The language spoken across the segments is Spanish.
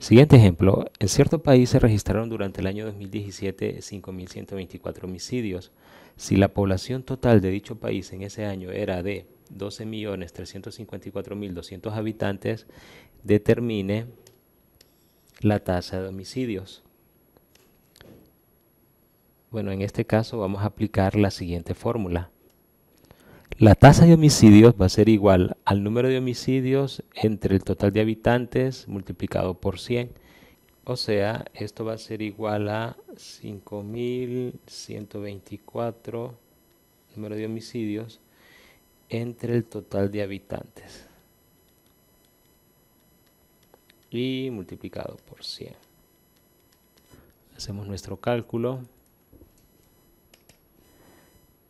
Siguiente ejemplo. En cierto país se registraron durante el año 2017 5.124 homicidios. Si la población total de dicho país en ese año era de 12.354.200 habitantes, determine la tasa de homicidios. Bueno, en este caso vamos a aplicar la siguiente fórmula. La tasa de homicidios va a ser igual al número de homicidios entre el total de habitantes multiplicado por 100. O sea, esto va a ser igual a 5.124 número de homicidios entre el total de habitantes. Y multiplicado por 100. Hacemos nuestro cálculo.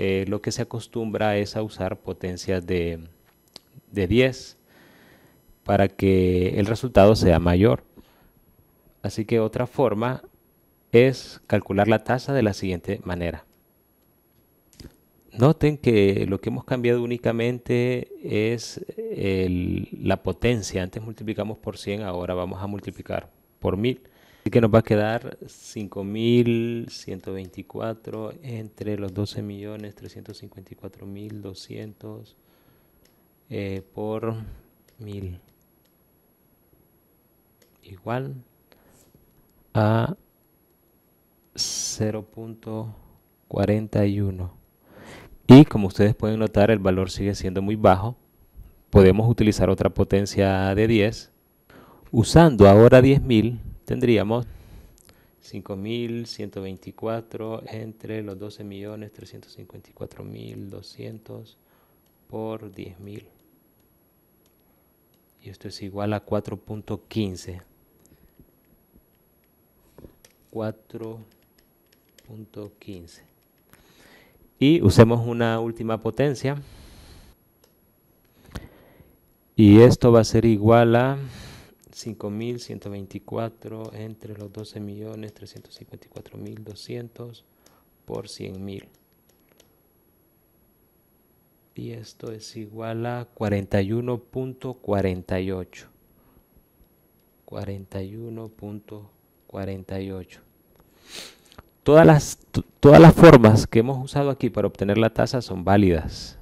Eh, lo que se acostumbra es a usar potencias de, 10 para que el resultado sea mayor. Así que otra forma es calcular la tasa de la siguiente manera. Noten que lo que hemos cambiado únicamente es la potencia. Antes multiplicamos por 100, ahora vamos a multiplicar por 1000 que nos va a quedar 5.124 entre los 12.354.200 eh, por 1.000 igual a 0.41 y como ustedes pueden notar el valor sigue siendo muy bajo podemos utilizar otra potencia de 10 usando ahora 10.000 tendríamos 5.124 entre los 12.354.200 por 10.000. Y esto es igual a 4.15. 4.15. Y usemos una última potencia. Y esto va a ser igual a 5.124 entre los 12.354.200 por 100.000. Y esto es igual a 41.48. 41.48. Todas las, todas las formas que hemos usado aquí para obtener la tasa son válidas,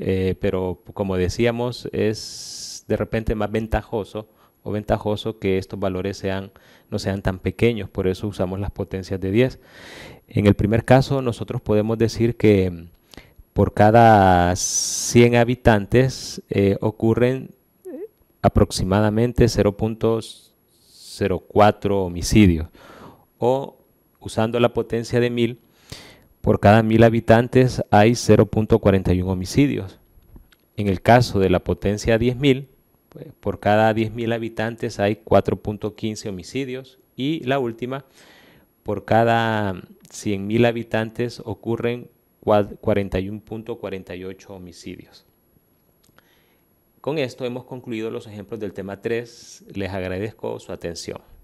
eh, pero como decíamos es de repente más ventajoso o ventajoso que estos valores sean, no sean tan pequeños, por eso usamos las potencias de 10. En el primer caso, nosotros podemos decir que mm, por cada 100 habitantes eh, ocurren eh, aproximadamente 0.04 homicidios, o usando la potencia de 1000, por cada 1000 habitantes hay 0.41 homicidios. En el caso de la potencia 10.000, pues, por cada 10.000 habitantes hay 4.15 homicidios. Y la última, por cada 100.000 habitantes ocurren 41.48 homicidios. Con esto hemos concluido los ejemplos del tema 3. Les agradezco su atención.